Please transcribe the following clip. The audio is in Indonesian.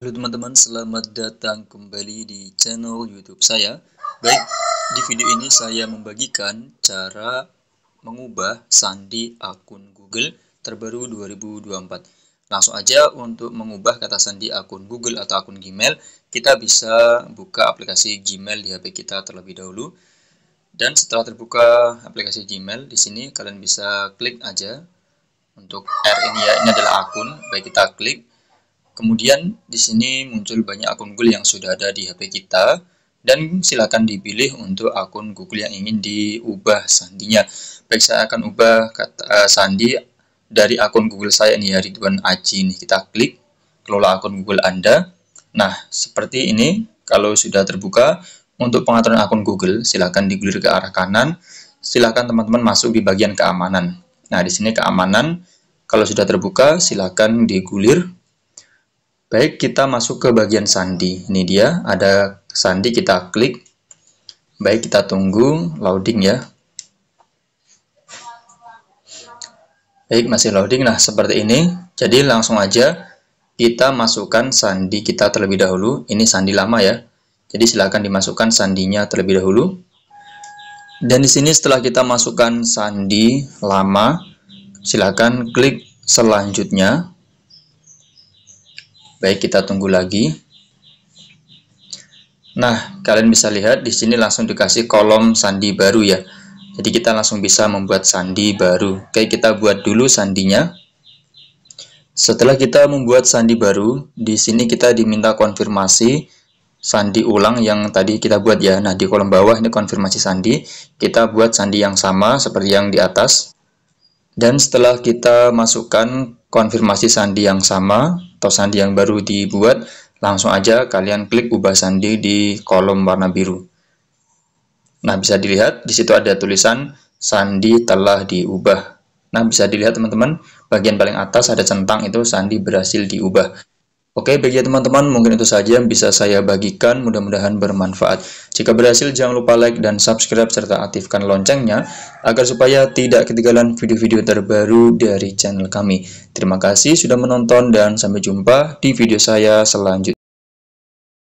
Halo teman-teman, selamat datang kembali di channel YouTube saya. Baik, di video ini saya membagikan cara mengubah sandi akun Google terbaru 2024. Langsung aja untuk mengubah kata sandi akun Google atau akun Gmail, kita bisa buka aplikasi Gmail di HP kita terlebih dahulu. Dan setelah terbuka aplikasi Gmail, di sini kalian bisa klik aja untuk R ini ya, ini adalah akun, baik kita klik Kemudian di sini muncul banyak akun Google yang sudah ada di HP kita dan silakan dipilih untuk akun Google yang ingin diubah sandinya. Baik saya akan ubah kata, uh, sandi dari akun Google saya ini ya Ridwan Aji ini kita klik kelola akun Google Anda. Nah, seperti ini kalau sudah terbuka untuk pengaturan akun Google silakan digulir ke arah kanan. Silakan teman-teman masuk di bagian keamanan. Nah, di sini keamanan kalau sudah terbuka silakan digulir Baik, kita masuk ke bagian sandi. Ini dia, ada sandi kita klik. Baik, kita tunggu loading ya. Baik, masih loading. Nah, seperti ini. Jadi langsung aja kita masukkan sandi kita terlebih dahulu. Ini sandi lama ya. Jadi silakan dimasukkan sandinya terlebih dahulu. Dan di sini setelah kita masukkan sandi lama, silakan klik selanjutnya. Baik, kita tunggu lagi. Nah, kalian bisa lihat di sini langsung dikasih kolom sandi baru ya. Jadi kita langsung bisa membuat sandi baru. Oke, kita buat dulu sandinya. Setelah kita membuat sandi baru, di sini kita diminta konfirmasi sandi ulang yang tadi kita buat ya. Nah, di kolom bawah ini konfirmasi sandi, kita buat sandi yang sama seperti yang di atas. Dan setelah kita masukkan konfirmasi sandi yang sama atau sandi yang baru dibuat, langsung aja kalian klik ubah sandi di kolom warna biru. Nah, bisa dilihat di situ ada tulisan sandi telah diubah. Nah, bisa dilihat teman-teman, bagian paling atas ada centang itu sandi berhasil diubah. Oke, bagi teman-teman, mungkin itu saja yang bisa saya bagikan, mudah-mudahan bermanfaat. Jika berhasil, jangan lupa like dan subscribe, serta aktifkan loncengnya, agar supaya tidak ketinggalan video-video terbaru dari channel kami. Terima kasih sudah menonton, dan sampai jumpa di video saya selanjutnya.